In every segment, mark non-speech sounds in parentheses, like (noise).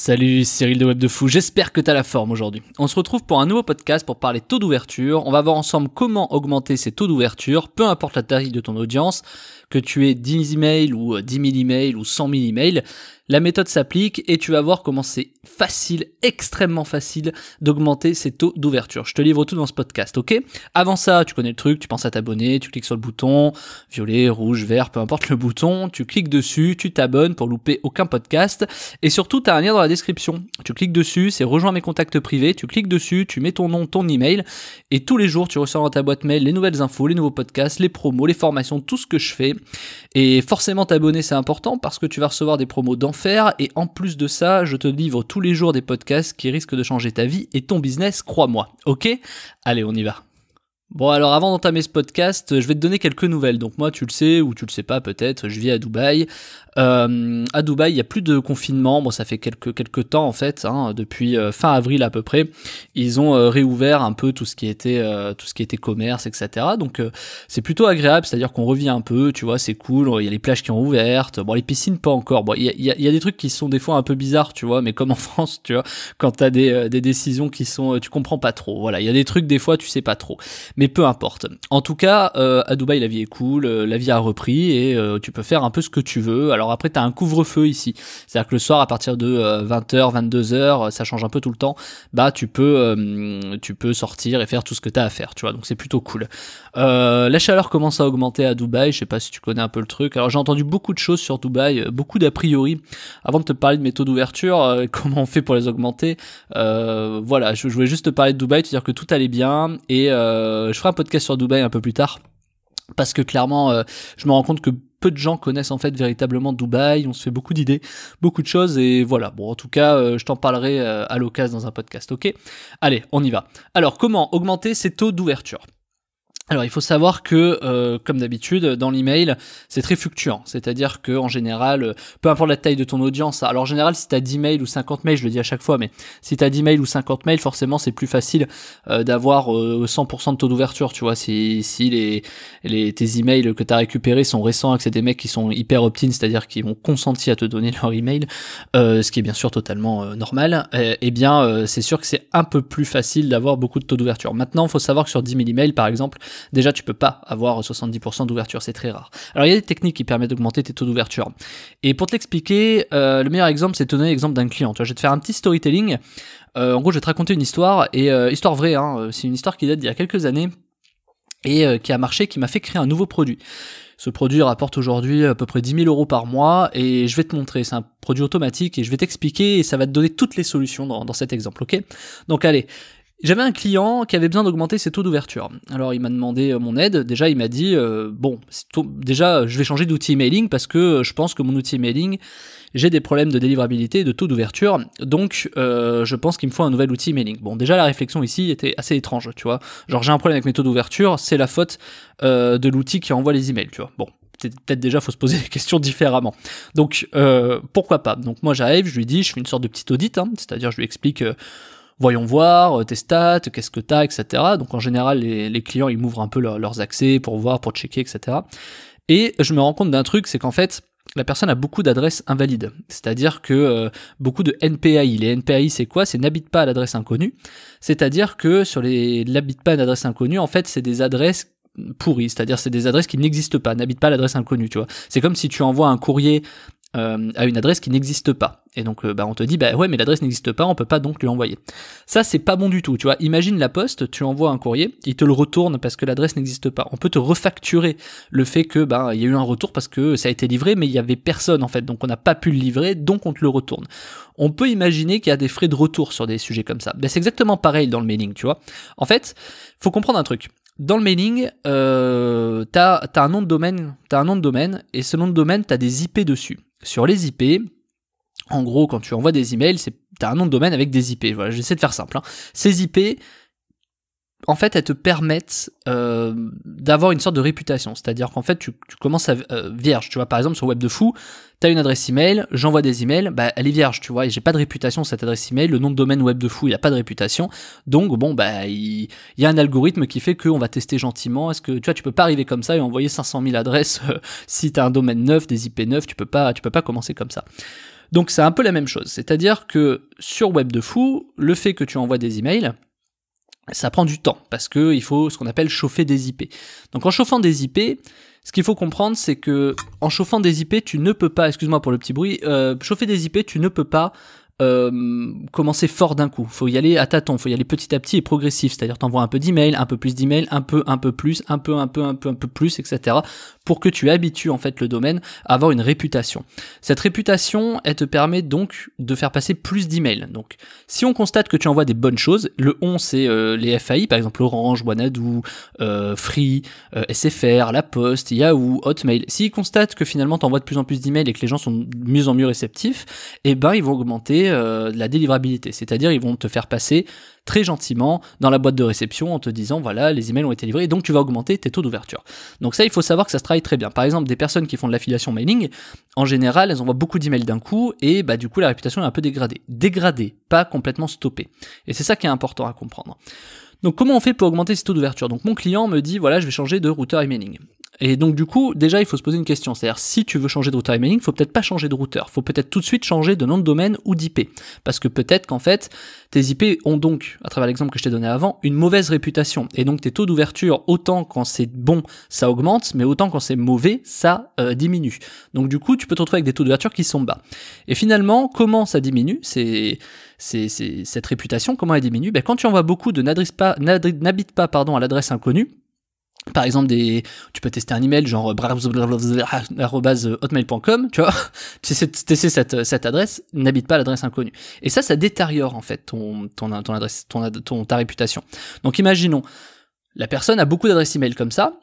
Salut Cyril de Web de Fou, j'espère que as la forme aujourd'hui. On se retrouve pour un nouveau podcast pour parler taux d'ouverture. On va voir ensemble comment augmenter ces taux d'ouverture, peu importe la taille de ton audience, que tu aies 10 emails ou 10 euh, 000 emails ou 100 000 emails. La méthode s'applique et tu vas voir comment c'est facile, extrêmement facile d'augmenter ses taux d'ouverture. Je te livre tout dans ce podcast, ok Avant ça, tu connais le truc, tu penses à t'abonner, tu cliques sur le bouton, violet, rouge, vert, peu importe le bouton, tu cliques dessus, tu t'abonnes pour louper aucun podcast et surtout tu as un lien dans la description. Tu cliques dessus, c'est rejoins mes contacts privés, tu cliques dessus, tu mets ton nom, ton email et tous les jours tu reçois dans ta boîte mail les nouvelles infos, les nouveaux podcasts, les promos, les formations, tout ce que je fais. Et forcément t'abonner c'est important parce que tu vas recevoir des promos d'enfants faire et en plus de ça, je te livre tous les jours des podcasts qui risquent de changer ta vie et ton business, crois-moi. Ok Allez, on y va. Bon alors avant d'entamer ce podcast, je vais te donner quelques nouvelles. Donc moi tu le sais ou tu le sais pas peut-être, je vis à Dubaï. Euh, à Dubaï il n'y a plus de confinement, bon ça fait quelques, quelques temps en fait, hein, depuis euh, fin avril à peu près. Ils ont euh, réouvert un peu tout ce qui était, euh, tout ce qui était commerce, etc. Donc c'est plutôt agréable, c'est-à-dire qu'on revient un peu, tu vois c'est cool, il y a les plages qui ont ouvertes, bon les piscines pas encore. Bon il y a, y a, des trucs qui sont des fois un peu bizarres tu vois, mais comme en (laughs) France tu vois, quand t'as des, des décisions qui sont, tu comprends pas trop. Voilà, il y a des trucs des fois tu sais pas trop. Mais peu importe. En tout cas, euh, à Dubaï, la vie est cool, euh, la vie a repris et euh, tu peux faire un peu ce que tu veux. Alors après, tu as un couvre-feu ici. C'est-à-dire que le soir, à partir de 20h, 22h, ça change un peu tout le temps, bah tu peux, tu peux sortir et faire tout ce que tu as à faire, tu vois. Donc c'est plutôt cool. la chaleur commence à augmenter à Dubaï. Je sais pas si tu connais un peu le truc. Alors j'ai entendu beaucoup de choses sur Dubaï, beaucoup d'a priori. Avant de te parler de mes taux d'ouverture, (laughs) comment on fait pour les augmenter, voilà, je, je, voulais juste te parler de Dubaï, te dire que tout allait bien et euh, je ferai un podcast sur Dubaï un peu plus tard parce que clairement, euh, je me rends compte que peu de gens connaissent en fait véritablement Dubaï. On se fait beaucoup d'idées, beaucoup de choses et voilà. Bon, en tout cas, euh, je t'en parlerai à l'occasion dans un podcast. Ok. Allez, on y va. Alors, comment augmenter ses taux d'ouverture alors il faut savoir que, euh, comme d'habitude, dans l'email, c'est très fluctuant. C'est-à-dire que en général, euh, peu importe la taille de ton audience, alors en général, si tu as 10 mails ou 50 mails, je le dis à chaque fois, mais si tu as 10 mails ou 50 mails, forcément c'est plus facile euh, d'avoir 100% de taux d'ouverture, tu vois. Si, si les, les, tes emails que tu as récupérés sont récents et que c'est des mecs qui sont hyper opt-in, c'est-à-dire qui ont consenti à te donner (laughs) leur email, ce qui est bien sûr totalement normal, eh bien c'est sûr que c'est un peu plus facile d'avoir beaucoup de taux d'ouverture. Maintenant, il faut savoir que sur 10 000 emails, par exemple, déjà tu peux pas avoir 70% d'ouverture, c'est très rare. Alors il y a des techniques qui permettent d'augmenter tes taux d'ouverture. Et pour te l'expliquer, euh, le meilleur exemple, c'est de exemple donner l'exemple d'un client. je vais te faire un petit storytelling. Euh, en gros, je vais te raconter une histoire, et euh, histoire vraie, hein. c'est une histoire qui date d'il y a quelques années et qui a marché, qui m'a fait créer un nouveau produit. Ce produit rapporte aujourd'hui à peu près 10 000 euros par mois et je vais te montrer, c'est un produit automatique et je vais t'expliquer et ça va te donner toutes les solutions dans, dans cet exemple, ok Donc allez, j'avais un client qui avait besoin d'augmenter ses taux d'ouverture. Alors il m'a demandé euh, mon aide. Déjà il m'a dit euh, bon déjà je vais changer d'outil emailing parce que euh, je pense que mon outil emailing j'ai des problèmes de délivrabilité, de taux d'ouverture. Donc je pense qu'il me faut un nouvel outil emailing. Bon déjà la réflexion ici était assez étrange, tu vois. Genre j'ai un problème avec mes taux d'ouverture, c'est la faute de l'outil qui envoie les emails, tu vois. Bon peut-être déjà faut se poser les questions différemment. Donc pourquoi pas Donc moi j'arrive, je lui dis, je fais une sorte de petit audit, hein. c'est-à-dire je lui explique voyons voir euh, tes stats, qu'est-ce que t'as, etc. Donc en général, les, clients, ils m'ouvrent un peu leurs accès pour voir, pour checker, etc. Et je me rends compte d'un truc, c'est qu'en fait, la personne a beaucoup d'adresses invalides, c'est-à-dire que euh, beaucoup de NPAI. Les NPAI, c'est quoi C'est n'habite pas à l'adresse inconnue. C'est-à-dire que sur les n'habite pas à l'adresse inconnue, en fait, c'est des adresses pourries, c'est-à-dire c'est des adresses qui n'existent pas, n'habite pas à l'adresse inconnue, tu vois. C'est comme si tu envoies un courrier euh, à une adresse qui n'existe pas. Et donc euh, bah, on te dit bah ouais mais l'adresse n'existe pas, on peut pas donc lui envoyer. Ça c'est pas bon du tout, tu vois. Imagine la poste, tu envoies un courrier, il te le retourne parce que l'adresse n'existe pas. On peut te refacturer le fait que bah il y a eu un retour parce que ça a été livré mais il y avait personne en fait, donc on n'a pas pu le livrer, donc on te le retourne. On peut imaginer qu'il y a des frais de retour sur des sujets comme ça. Ben, c'est exactement pareil dans le mailing, tu vois. En fait, faut comprendre un truc dans le mailing, euh, t'as as un nom de domaine, t'as un nom de domaine, et ce nom de domaine, t'as des IP dessus sur les IP, en gros, quand tu envoies des emails, c'est, t'as un nom de domaine avec des IP. Voilà, j'essaie de faire simple. Hein. Ces IP, en fait, elles te permettent euh, d'avoir une sorte de réputation. C'est-à-dire qu'en fait, tu, commences à, euh, vierge. Tu vois, par exemple, sur Web de Fou, tu as une adresse email, j'envoie des emails, bah, elle est vierge, tu vois, et j'ai pas de réputation cette adresse email. Le nom de domaine Web de Fou, il a pas de réputation. Donc, bon, bah, il, y a un algorithme qui fait qu'on va tester gentiment. Est-ce que, tu vois, tu peux pas arriver comme ça et envoyer 500 000 adresses euh, si tu as un domaine neuf, des IP neufs, tu peux pas, tu peux pas commencer comme ça. Donc, c'est un peu la même chose. C'est-à-dire que sur Web de Fou, le fait que tu envoies des emails, ça prend du temps parce que il faut ce qu'on appelle chauffer des IP. Donc en chauffant des IP, ce qu'il faut comprendre c'est que en chauffant des IP, tu ne peux pas, excuse-moi pour le petit bruit, euh, chauffer des IP, tu ne peux pas euh, commencer fort d'un coup. Faut y aller à tâtons, faut y aller petit à petit et progressif. C'est-à-dire t'envoies un peu d'email, un peu plus d'emails, un peu, un peu plus, un peu, un peu, un peu, un peu plus, etc. Pour que tu habitues en fait le domaine à avoir une réputation. Cette réputation, elle te permet donc de faire passer plus d'emails. Donc, si on constate que tu envoies des bonnes choses, le on c'est euh, les FAI, par exemple Orange, Wanadu, euh, Free, SFR, La Poste, Yahoo, Hotmail. S'ils constatent que finalement tu t'envoies de plus en plus d'emails et que les gens sont de mieux en mieux réceptifs, eh ben ils vont augmenter euh, la délivrabilité. C'est-à-dire, ils vont te faire passer très gentiment dans la boîte de réception en te disant, voilà, les emails ont été livrés, donc tu vas augmenter tes taux d'ouverture. Donc ça, il faut savoir que ça se travaille très bien. Par exemple, des personnes qui font de l'affiliation mailing, en général, elles envoient beaucoup d'emails d'un coup, et bah, du coup, la réputation est un peu dégradée. Dégradée, pas complètement stoppée. Et c'est ça qui est important à comprendre. Donc comment on fait pour augmenter ses taux d'ouverture Donc mon client me dit voilà je vais changer de routeur emailing. Et donc du coup, déjà, il faut se poser une question. C'est-à-dire, si tu veux changer de routeur emailing, faut peut-être pas changer de routeur. Faut peut-être tout de suite changer de nom de domaine ou d'IP. Parce que peut-être qu'en fait, tes IP ont donc, à travers l'exemple que je t'ai donné avant, une mauvaise réputation. Et donc tes taux d'ouverture, autant quand c'est bon, ça augmente, mais autant quand c'est mauvais, ça euh, diminue. Donc du coup, tu peux te retrouver avec des taux d'ouverture qui sont bas. Et finalement, comment ça diminue C'est cette réputation, comment elle diminue ben, Quand tu envoies beaucoup de n'habite pas, pas pardon, à l'adresse inconnue, par exemple tu peux tester un email genre euh, euh, hotmail.com tu vois (laughs) tester euh, cette, adresse n'habite pas l'adresse inconnue et ça ça détériore en fait ton ton adresse ton ta réputation donc imaginons la personne a beaucoup d'adresses email comme ça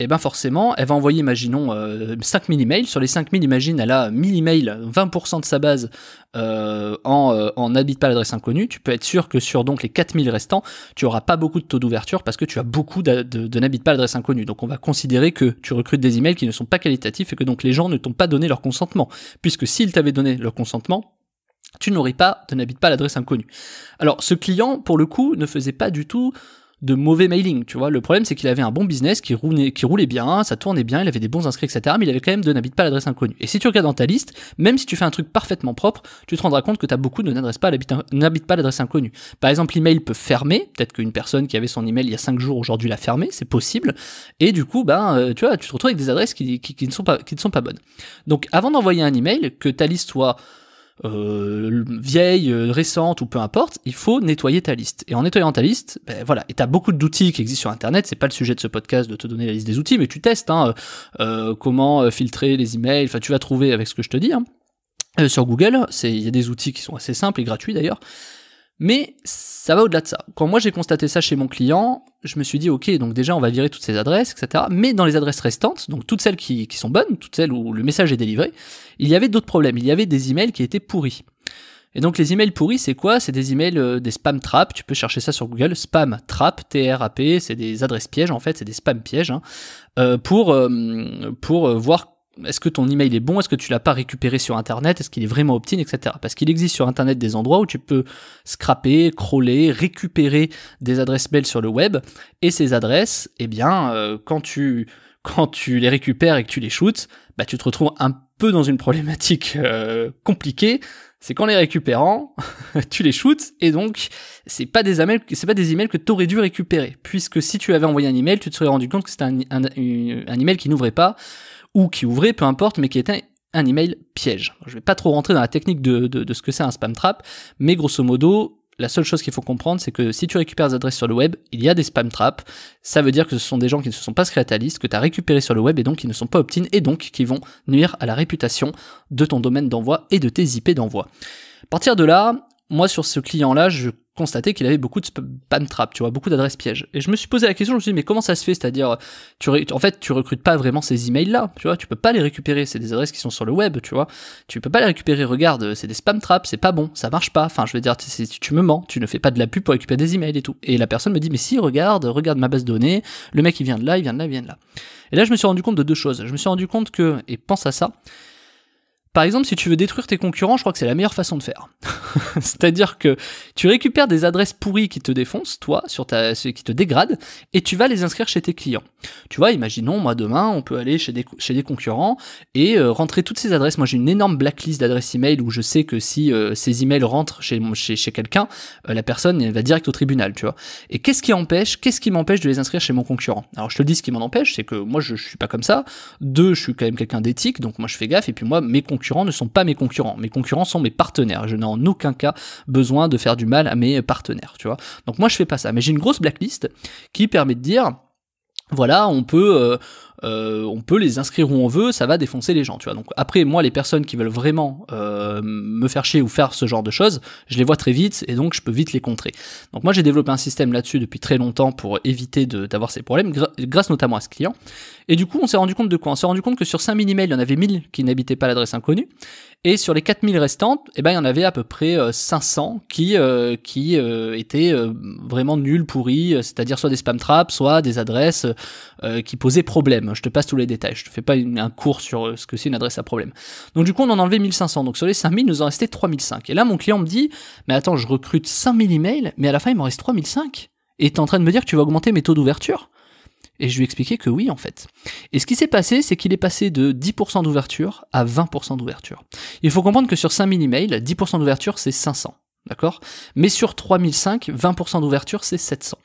et eh bien forcément, elle va envoyer, imaginons, 5000 euh, emails. Sur les 5000, imagine, elle a 1000 emails, 20% de sa base euh, en euh, n'habite pas l'adresse inconnue. Tu peux être sûr que sur donc les 4000 restants, tu auras pas beaucoup de taux d'ouverture parce que tu as beaucoup de, n'habite pas l'adresse inconnue. Donc on va considérer que tu recrutes des emails qui ne sont pas qualitatifs et que donc les gens ne t'ont pas donné leur consentement. Puisque s'ils t'avaient donné leur consentement, tu n'aurais pas, de « n'habite pas l'adresse inconnue. Alors, ce client, pour le coup, ne faisait pas du tout de mauvais mailing, tu vois. Le problème, c'est qu'il avait un bon business qui roulait, bien, ça tournait bien, il avait des bons inscrits, etc. Mais il avait quand même de n'habite pas l'adresse inconnue. Et si tu regardes dans ta liste, même si tu fais un truc parfaitement propre, tu te rendras compte que tu as beaucoup de pas n'habite pas l'adresse inconnue. Par exemple, l'email peut fermer. Peut-être qu'une personne qui avait son email il y a 5 jours aujourd'hui l'a fermé, c'est possible. Et du coup, ben, euh, tu vois, tu te retrouves avec des adresses qui, ne sont pas, qui ne sont pas bonnes. Donc, avant d'envoyer un email, que ta liste soit euh, vieille, euh, récente ou peu importe, il faut nettoyer ta liste. Et en nettoyant ta liste, ben voilà, et t'as beaucoup d'outils qui existent sur Internet. C'est pas le sujet de ce podcast de te donner la liste des outils, mais tu testes hein, euh, euh, comment filtrer les emails. Enfin, tu vas trouver avec ce que je te dis. Hein. sur Google, il y a des outils qui sont assez simples et gratuits d'ailleurs. Mais ça va au-delà de ça. Quand moi j'ai constaté ça chez mon client, je me suis dit, ok, donc déjà on va virer toutes ces adresses, etc. Mais dans les adresses restantes, donc toutes celles qui, sont bonnes, toutes celles où le message est délivré, il y avait d'autres problèmes. Il y avait des emails qui étaient pourris. Et donc les emails pourris, c'est quoi C'est des emails, euh, des spam traps, tu peux chercher ça sur Google, spam trap, T-R-A-P, c'est des adresses pièges en fait, c'est des spam pièges, hein. euh, pour, euh, pour voir est-ce que ton email est bon, est-ce que tu l'as pas récupéré sur internet, est-ce qu'il est vraiment opt-in, etc. Parce qu'il existe sur internet des endroits où tu peux scraper, crawler, récupérer des adresses mail sur le web, et ces adresses, eh bien, euh, quand tu quand tu les récupères et que tu les shootes, bah tu te retrouves un peu dans une problématique euh, compliquée, c'est qu'en les récupérant, (laughs) tu les shootes et donc c'est pas des emails, c'est pas des emails que t'aurais dû récupérer, puisque si tu avais envoyé un email, tu te serais rendu compte que c'était un email qui n'ouvrait pas, ou qui ouvrait, peu importe, mais qui était un email piège. Je vais pas trop rentrer dans la technique de, ce que c'est un spam trap, mais grosso modo, la seule chose qu'il faut comprendre, c'est que si tu récupères des adresses sur le web, il y a des spam traps. Ça veut dire que ce sont des gens qui ne se sont pas inscrits à ta liste, que tu as récupéré sur le web et donc qui ne sont pas opt-in et donc qui vont nuire à la réputation de ton domaine d'envoi et de tes IP d'envoi. À partir de là, moi sur ce client-là, je constaté qu'il avait beaucoup de spam trap, tu vois, beaucoup d'adresses pièges. Et je me suis posé la question, je me suis dit, mais comment ça se fait C'est-à-dire, tu en fait, tu recrutes pas vraiment ces emails-là, tu vois, tu peux pas les récupérer, c'est des adresses qui sont sur le web, tu vois, tu peux pas les récupérer, regarde, euh, c'est des spam traps, c'est pas bon, ça marche pas, enfin, je veux dire, tu, tu me mens, tu ne fais pas de la pub pour récupérer des emails et tout. Et la personne me dit, mais si, regarde, regarde ma base de données, le mec il vient de là, il vient de là, il vient de là. Et là, je me suis rendu compte de deux choses. Je me suis rendu compte que, et pense à ça, par exemple, si tu veux détruire tes concurrents, je crois que c'est la meilleure façon de faire. (laughs) C'est-à-dire que tu récupères des adresses pourries qui te défoncent, toi, sur ta, qui te dégradent, et tu vas les inscrire chez tes clients. Tu vois, imaginons, moi demain, on peut aller chez des, chez concurrents et euh, rentrer toutes ces adresses. Moi, j'ai une énorme blacklist d'adresses email où je sais que si euh, ces emails rentrent chez, quelqu'un, euh, la personne va direct au tribunal, tu vois. Et qu'est-ce qui empêche, qu'est-ce qui m'empêche de les inscrire chez mon concurrent Alors, je te dis ce qui m'en empêche, c'est que moi, je, je suis pas comme ça. Deux, je suis quand même quelqu'un d'éthique, donc moi, je fais gaffe, et puis moi, mes ne sont pas mes concurrents. Mes concurrents sont mes partenaires. Je n'ai en aucun cas besoin de faire du mal à mes partenaires, tu vois. Donc moi, je fais pas ça. Mais j'ai une grosse blacklist qui permet de dire, voilà, on peut, euh, euh, on peut les inscrire où on veut, ça va défoncer les gens, tu vois. Donc après, moi, les personnes qui veulent vraiment euh, me faire chier ou faire ce genre de choses, je les vois très vite et donc je peux vite les contrer. Donc moi, j'ai développé un système là-dessus depuis très longtemps pour éviter d'avoir ces problèmes, grâce notamment à ce client. Et du coup, on s'est rendu compte de quoi On s'est rendu compte que sur 5000 emails, il y en avait 1000 qui n'habitaient pas l'adresse inconnue, et sur les 4000 restantes, eh ben, il y en avait à peu près 500 euh, qui, qui étaient vraiment nuls, pourris, c'est-à-dire soit des spam traps, soit des adresses qui posaient problème. Je te passe tous les détails. Je te fais pas un cours sur euh, ce que c'est une adresse à problème. Donc du coup, on en enlevait 1500. Donc sur les 5000, nous en restait 3005. Et là, mon client me dit, mais attends, je recrute 5000 emails, mais à la fin, il m'en reste 3005. Et t'es en train de me dire que tu vas augmenter mes taux d'ouverture? Et je lui ai que oui, en fait. Et ce qui s'est passé, c'est qu'il est passé de 10% d'ouverture à 20% d'ouverture. Il faut comprendre que sur 5000 emails, 10% d'ouverture, c'est 500. D'accord Mais sur 3005, 20% d'ouverture, c'est 700.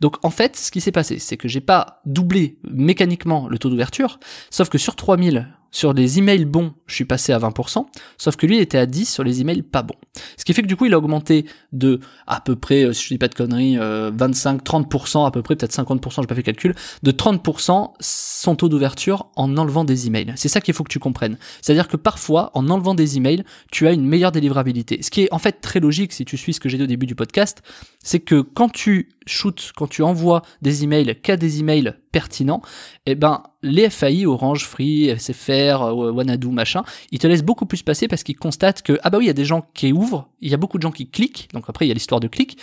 Donc en fait, ce qui s'est passé, c'est que j'ai pas doublé mécaniquement le taux d'ouverture, sauf que sur 3000, sur des emails bons, je suis passé à 20%, sauf que lui, il était à 10 sur les emails pas bons. Ce qui fait que du coup, il a augmenté de à peu près, euh, si je dis pas de conneries, 25, euh, 30% à peu près, peut-être 50%, j'ai pas fait calcul, de 30% son taux d'ouverture en enlevant des emails. C'est ça qu'il faut que tu comprennes. C'est-à-dire que parfois, en enlevant des emails, tu as une meilleure délivrabilité. Ce qui est en fait très logique si tu suis ce que j'ai dit au début du podcast, c'est que quand tu shoots, quand tu envoies des emails qu'à des emails pertinent, eh ben, les FAI, Orange, Free, SFR, euh, Wanadu, machin, ils te laissent beaucoup plus passer parce qu'ils constatent que, ah bah oui, il y a des gens qui ouvrent, il y a beaucoup de gens qui cliquent, donc après il y a l'histoire de clic,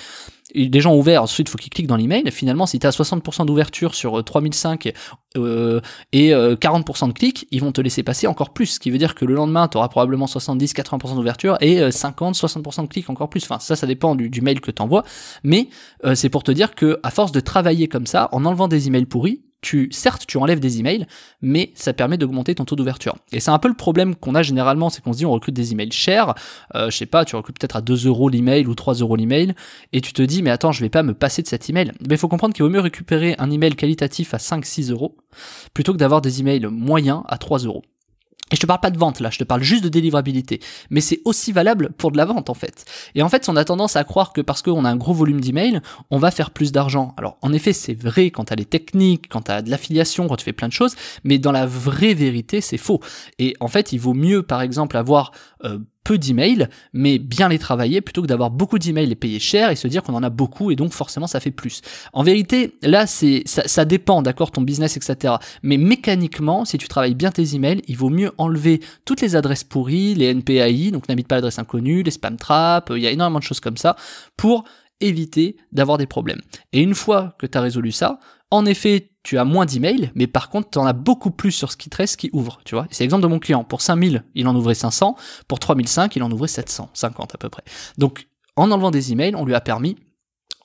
des gens ouverts ensuite il faut qu'ils cliquent dans l'email. Finalement, si tu as 60% d'ouverture sur 3005 euh, euh, et 40% euh, de clics, ils vont te laisser passer encore plus. Ce qui veut dire que le lendemain, tu auras probablement 70-80% d'ouverture et 50-60% euh, de clics encore plus. Enfin, ça, ça dépend du, mail que tu envoies. Mais c'est pour te dire que à force de travailler comme ça, en enlevant des emails pourris, certes, tu enlèves des emails, mais ça permet d'augmenter ton taux d'ouverture. Et c'est un peu le problème qu'on a généralement, c'est qu'on se dit on recrute des emails chers, euh, je sais pas, tu recrutes peut-être à 2 euros l'email ou 3 euros l'email, et tu te dis mais attends, je vais pas me passer de cet email. Mais il faut comprendre qu'il vaut mieux récupérer un email qualitatif à 5-6 euros plutôt que d'avoir des emails moyens à 3 euros. Et je te parle pas de vente là, je te parle juste de délivrabilité. Mais c'est aussi valable pour de la vente en fait. Et en fait, on a tendance à croire que parce qu'on a un gros volume d'emails, on va faire plus d'argent. Alors en effet, c'est vrai quand t'as les techniques, quand t'as de l'affiliation, quand tu fais plein de choses, mais dans la vraie vérité, c'est faux. Et en fait, il vaut mieux par exemple avoir euh, peu d'emails, mais bien les travailler plutôt que d'avoir beaucoup d'emails et payer cher et se dire qu'on en a beaucoup et donc forcément ça fait plus. En vérité, là, c'est ça, ça dépend, d'accord, ton business, etc. Mais mécaniquement, si tu travailles bien tes emails, il vaut mieux enlever toutes les adresses pourries, les NPAI, donc n'habite pas l'adresse inconnue, les spam traps, euh, il y a énormément de choses comme ça pour éviter d'avoir des problèmes. Et une fois que tu as résolu ça, en effet, tu as moins d'emails, mais par contre, tu en as beaucoup plus sur ce qui te reste qui ouvre, tu vois. C'est l'exemple de mon client. Pour 5000, il en ouvrait 500. Pour 3500, il en ouvrait 750 à peu près. Donc, en enlevant des emails, on lui a permis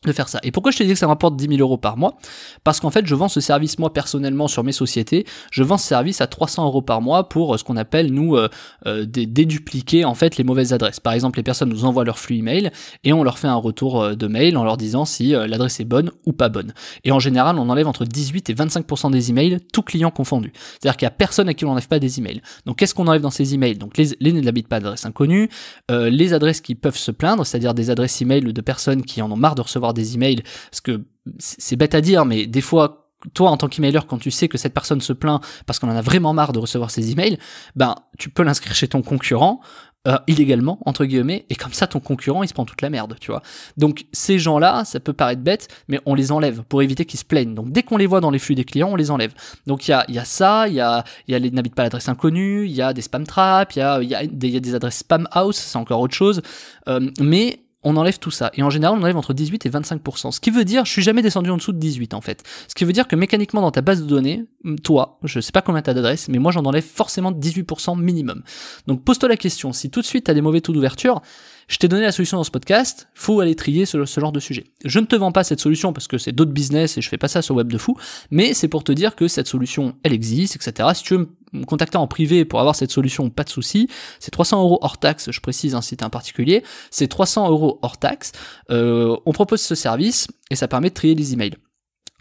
de faire ça. Et pourquoi je te dis que ça m'apporte 10 000 euros par mois Parce qu'en fait, je vends ce service moi personnellement sur mes sociétés. Je vends ce service à 300 euros par mois pour euh, ce qu'on appelle nous euh, euh, dédupliquer en fait les mauvaises adresses. Par exemple, les personnes nous envoient leur flux email et on leur fait un retour de mail en leur disant si l'adresse est bonne ou pas bonne. Et en général, on enlève entre 18 et 25% des emails, tout client confondu. C'est-à-dire qu'il y a personne à qui on n'enlève pas des emails. Donc qu'est-ce qu'on enlève dans ces emails Donc les, les n'habitent pas d'adresse inconnue, les adresses qui peuvent se plaindre, c'est-à-dire des adresses email de personnes qui en ont marre de recevoir des emails. Parce que c'est bête à dire, mais des fois, toi en tant qu'emailer quand tu sais que cette personne se plaint parce qu'on en a vraiment marre de recevoir ses emails, ben tu peux l'inscrire chez ton concurrent euh, illégalement entre guillemets et comme ça ton concurrent il se prend toute la merde, tu vois. Donc ces gens-là, ça peut paraître bête, mais on les enlève pour éviter qu'ils se plaignent. Donc dès qu'on les voit dans les flux des clients, on les enlève. Donc il y a, y a ça, il y a, y a les n'habitent pas l'adresse inconnue, il y a des spam traps, il y a, y a, des adresses spam house, c'est encore autre chose, euh, mais on enlève tout ça. Et en général, on enlève entre 18 et 25%. Ce qui veut dire, je suis jamais descendu en dessous de 18 en fait. Ce qui veut dire que mécaniquement dans ta base de données, toi, je sais pas combien t'as d'adresses, mais moi j'en enlève forcément 18% minimum. Donc pose-toi la question, si tout de suite t'as des mauvais taux d'ouverture, je t'ai donné la solution dans ce podcast, faut aller trier ce, genre de sujet. Je ne te vends pas cette solution parce que c'est d'autres business et je fais pas ça sur web de fou, mais c'est pour te dire que cette solution, elle existe, etc. Si tu veux me contacter en privé pour avoir cette solution, pas de souci. C'est 300 euros hors taxe, je précise, hein, si un particulier. C'est 300 euros hors taxe. Euh, on propose ce service et ça permet de trier les emails.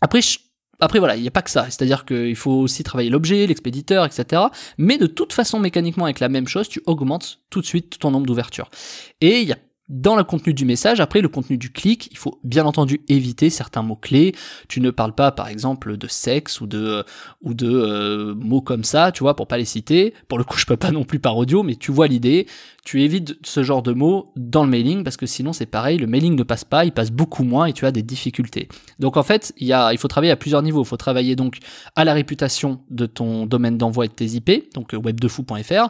Après, je après voilà, il n'y a pas que ça. C'est-à-dire qu'il faut aussi travailler l'objet, l'expéditeur, etc. Mais de toute façon, mécaniquement, avec la même chose, tu augmentes tout de suite ton nombre d'ouvertures. Et il y a dans le contenu du message, après le contenu du clic, il faut bien entendu éviter certains mots-clés. Tu ne parles pas par exemple de sexe ou de euh, ou de euh, mots comme ça, tu vois, pour pas les citer. Pour le coup, je peux pas non plus par audio, mais tu vois l'idée. Tu évites ce genre de mots dans le mailing parce que sinon c'est pareil, le mailing ne passe pas, il passe beaucoup moins et tu as des difficultés. Donc en fait, il il faut travailler à plusieurs niveaux. Il faut travailler donc à la réputation de ton domaine d'envoi et de tes IP, donc euh, webdefou.fr,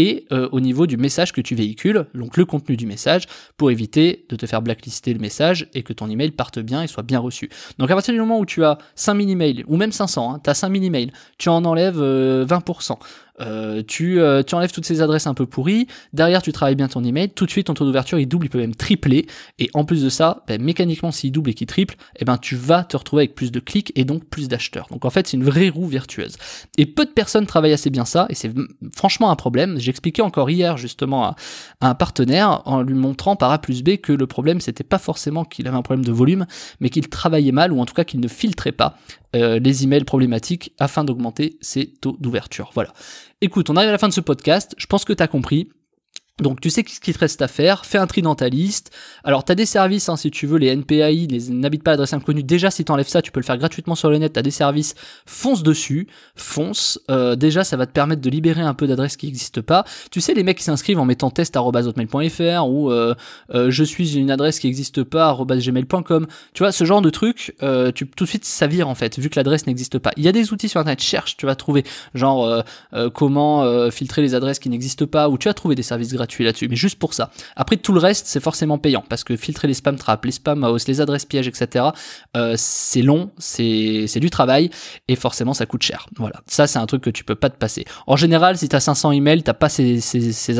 et au niveau du message que tu véhicules, donc le contenu du message, pour éviter de te faire blacklister le message et que ton email parte bien et soit bien reçu. Donc à partir du moment où tu as 5000 emails, ou même 500, tu as 5000 emails, tu en enlèves 20%, euh, euh, tu, euh, tu, enlèves toutes ces adresses un peu pourries, derrière tu travailles bien ton email, tout de suite ton taux d'ouverture il double, il peut même tripler, et en plus de ça, ben, mécaniquement s'il double et qu'il triple, eh ben, tu vas te retrouver avec plus de clics et donc plus d'acheteurs. Donc en fait c'est une vraie roue vertueuse. Et peu de personnes travaillent assez bien ça, et c'est franchement un problème. J'expliquais encore hier justement à, un partenaire en lui montrant par A plus B que le problème c'était pas forcément qu'il avait un problème de volume, mais qu'il travaillait mal, ou en tout cas qu'il ne filtrait pas euh, les emails problématiques afin d'augmenter ses taux d'ouverture. Voilà. Écoute, on arrive à la fin de ce podcast, je pense que t'as compris. Donc tu sais ce qu'il te reste à faire, fais un tri dans ta liste. Alors tu as des services, hein, si tu veux, les NPI, les n'habite pas l'adresse inconnue, déjà si tu enlèves ça, tu peux le faire gratuitement sur le net, tu as des services, fonce dessus, fonce, euh, déjà ça va te permettre de libérer un peu d'adresses qui n'existent pas. Tu sais les mecs qui s'inscrivent en mettant test.hotmail.fr ou euh, euh, je suis une adresse qui n'existe pas, tu vois, ce genre de truc, tu, tout de suite ça vire en fait, vu que l'adresse n'existe pas. Il y a des outils sur internet, cherche, tu vas trouver, genre comment filtrer les adresses qui n'existent pas, ou tu as trouvé des services gratuits es là-dessus, mais juste pour ça. Après, tout le reste, c'est forcément payant, parce que filtrer les spam traps, les spam house, les adresses pièges, etc., euh, c'est long, c'est du travail, et forcément, ça coûte cher. Voilà, ça, c'est un truc que tu peux pas te passer. En général, si tu as 500 emails, t'as pas ces,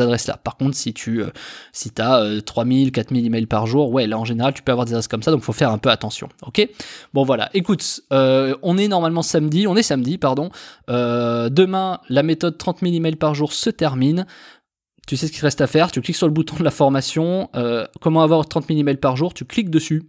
adresses-là. Par contre, si tu euh, si as 3000, 4000 emails par jour, ouais, là, en général, tu peux avoir des adresses comme ça, donc faut faire un peu attention, ok Bon, voilà, écoute, euh, on est normalement samedi, on est samedi, pardon. demain, la méthode 30 000 emails par jour se termine. Tu sais ce qu'il reste à faire, tu cliques sur le bouton de la formation, euh, comment avoir 30 000 emails par jour, tu cliques dessus.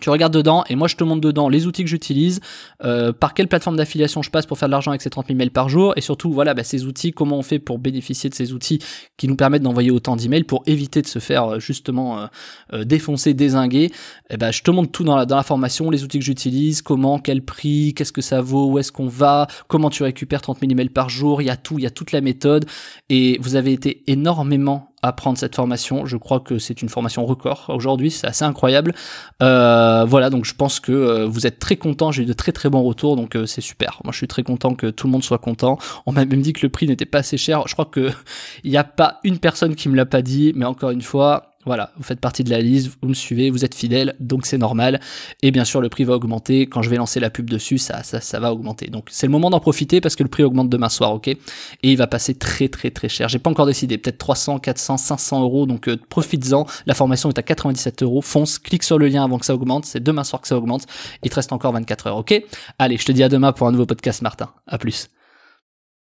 Tu regardes dedans et moi je te montre dedans les outils que j'utilise, euh, par quelle plateforme d'affiliation je passe pour faire de l'argent avec ces 30 000 mails par jour et surtout voilà bah, ces outils, comment on fait pour bénéficier de ces outils qui nous permettent d'envoyer autant d'emails pour éviter de se faire euh, justement euh, défoncer, désinguer. Et eh bah, je te montre tout dans la, dans la formation, les outils que j'utilise, comment, quel prix, qu'est-ce que ça vaut, où est-ce qu'on va, comment tu récupères 30 000 emails par jour, il y a tout, il y a toute la méthode et vous avez été énormément à prendre cette formation. Je crois que c'est une formation record aujourd'hui, c'est assez incroyable. Euh, voilà, donc je pense que euh, vous êtes très contents, j'ai eu de très très bons retours, donc euh, c'est super. Moi je suis très content que tout le monde soit content. On m'a même dit que le prix n'était pas assez cher. Je crois que (laughs) il n'y a pas une personne qui me l'a pas dit, mais encore une fois, voilà, vous faites partie de la liste, vous me suivez, vous êtes fidèle, donc c'est normal. Et bien sûr, le prix va augmenter. Quand je vais lancer la pub dessus, ça, ça, ça va augmenter. Donc c'est le moment d'en profiter parce que le prix augmente demain soir, ok Et il va passer très très très cher. J'ai pas encore décidé, peut-être 300, 400, 500 euros. Donc euh, profites-en. La formation est à 97 euros. Fonce, clique sur le lien avant que ça augmente. C'est demain soir que ça augmente. Il te reste encore 24 heures, ok Allez, je te dis à demain pour un nouveau podcast, Martin. À plus.